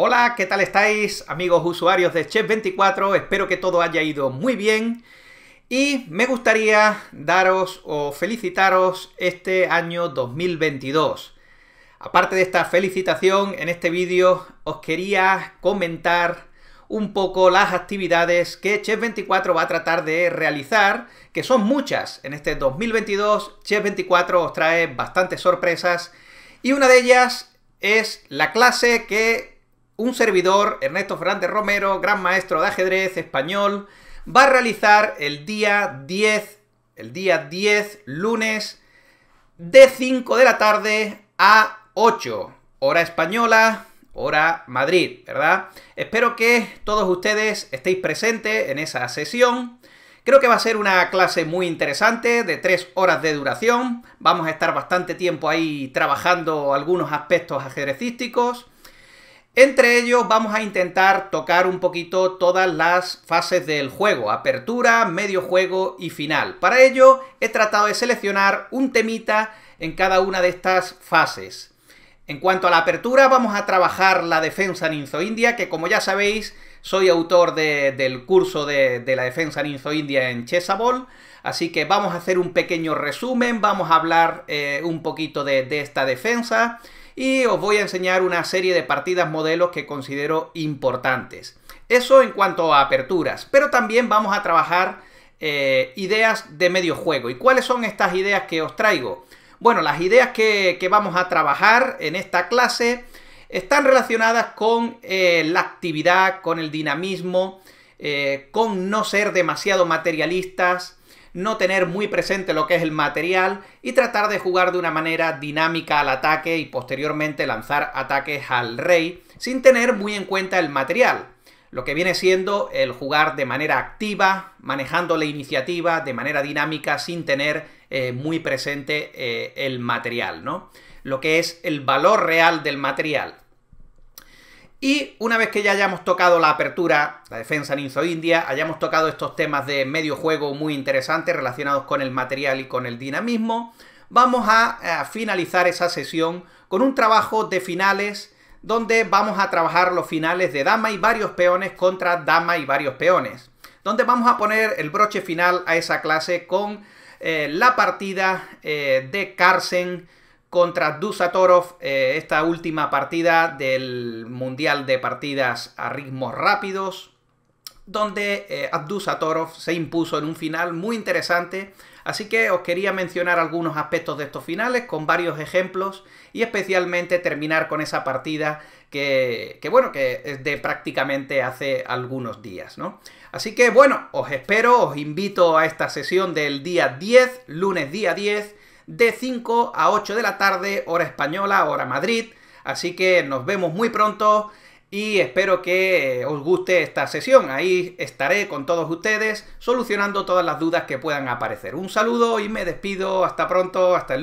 Hola, ¿qué tal estáis amigos usuarios de Chef24? Espero que todo haya ido muy bien y me gustaría daros o felicitaros este año 2022. Aparte de esta felicitación, en este vídeo os quería comentar un poco las actividades que Chef24 va a tratar de realizar, que son muchas. En este 2022, Chef24 os trae bastantes sorpresas y una de ellas es la clase que un servidor, Ernesto Fernández Romero, gran maestro de ajedrez español, va a realizar el día 10, el día 10, lunes, de 5 de la tarde a 8, hora española, hora Madrid, ¿verdad? Espero que todos ustedes estéis presentes en esa sesión. Creo que va a ser una clase muy interesante, de 3 horas de duración. Vamos a estar bastante tiempo ahí trabajando algunos aspectos ajedrecísticos. Entre ellos vamos a intentar tocar un poquito todas las fases del juego, apertura, medio juego y final. Para ello he tratado de seleccionar un temita en cada una de estas fases. En cuanto a la apertura, vamos a trabajar la defensa ninzo-india, que como ya sabéis, soy autor del curso de, la defensa ninzo-india en Chesabol, así que vamos a hacer un pequeño resumen, vamos a hablar eh, un poquito de esta defensa, y os voy a enseñar una serie de partidas modelos que considero importantes. Eso en cuanto a aperturas, pero también vamos a trabajar eh, ideas de medio juego. ¿Y cuáles son estas ideas que os traigo? Bueno, las ideas que, vamos a trabajar en esta clase están relacionadas con eh, la actividad, con el dinamismo, eh, con no ser demasiado materialistas, no tener muy presente lo que es el material y tratar de jugar de una manera dinámica al ataque y posteriormente lanzar ataques al rey sin tener muy en cuenta el material. Lo que viene siendo el jugar de manera activa, manejando la iniciativa de manera dinámica sin tener eh, muy presente eh, el material, ¿no? Lo que es el valor real del material. Y una vez que ya hayamos tocado la apertura, la defensa ninzo-india, hayamos tocado estos temas de medio juego muy interesantes relacionados con el material y con el dinamismo, vamos a, finalizar esa sesión con un trabajo de finales donde vamos a trabajar los finales de dama y varios peones contra dama y varios peones, donde vamos a poner el broche final a esa clase con eh, la partida eh, de Carsen contra Dusatorov, eh, esta última partida del Mundial de Partidas a Ritmos Rápidos, donde eh, Abdusatorov se impuso en un final muy interesante, así que os quería mencionar algunos aspectos de estos finales con varios ejemplos y especialmente terminar con esa partida que, bueno, que es de prácticamente hace algunos días, ¿no? Así que bueno, os espero, os invito a esta sesión del día 10, lunes día 10, de 5 a 8 de la tarde, hora española, hora Madrid. Así que nos vemos muy pronto y espero que eh, os guste esta sesión. Ahí estaré con todos ustedes solucionando todas las dudas que puedan aparecer. Un saludo y me despido. Hasta pronto. Hasta el